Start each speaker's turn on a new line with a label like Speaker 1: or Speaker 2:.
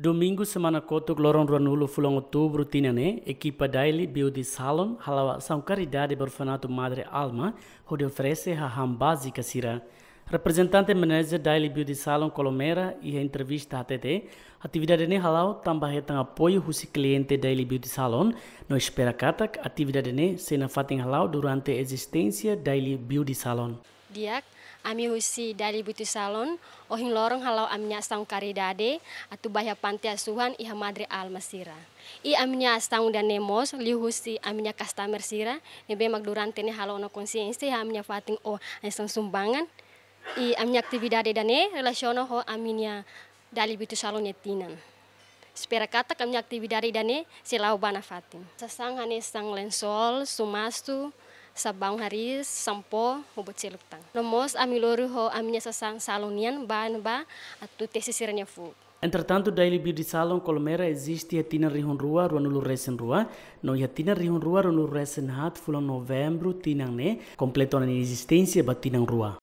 Speaker 1: Domingo semana koto gloron ranulo fulong outubro tinane, equipa Daily Beauty Salon halawa são caridade orfanato Madre Alma, onde oferece a ham básica sira. Representante manager Daily Beauty Salon Colomera e a entrevista ATT, atividade ne halau tambah tang apoio husi cliente Daily Beauty Salon, no espera katak atividade ne sena fatin halau durante a existência Daily Beauty Salon.
Speaker 2: diak ami husi dari butu salon ohing lorong halau amnya stang dade atu bahaya panti asuhan iha madre al masira i amnya stang dan nemos lihusi husi amnya customer sira nebe magduran tene halau no konsiensi amnya fating oh stang sumbangan i amnya aktividade dane relasiono ho aminya dari butu salon yetinan Sepera kata kami aktividade dani silau bana fatin. sesang hane sang lensol, sumastu, sabang hari sampo hobot tang. Nomos amilori ho aminya sasang salonian ban ba atu tesisirnya fu.
Speaker 1: Entretanto, da Beauty Salon kolomera existe a ya Tina Rihon Rua, Rua Nulu Resen Rua, no ya Tina Rihon Rua, Rua Nulu Resen Hat, Fulan Novembro, Tinang Ne, kompleto na
Speaker 2: existencia ya bati Tinang Rua.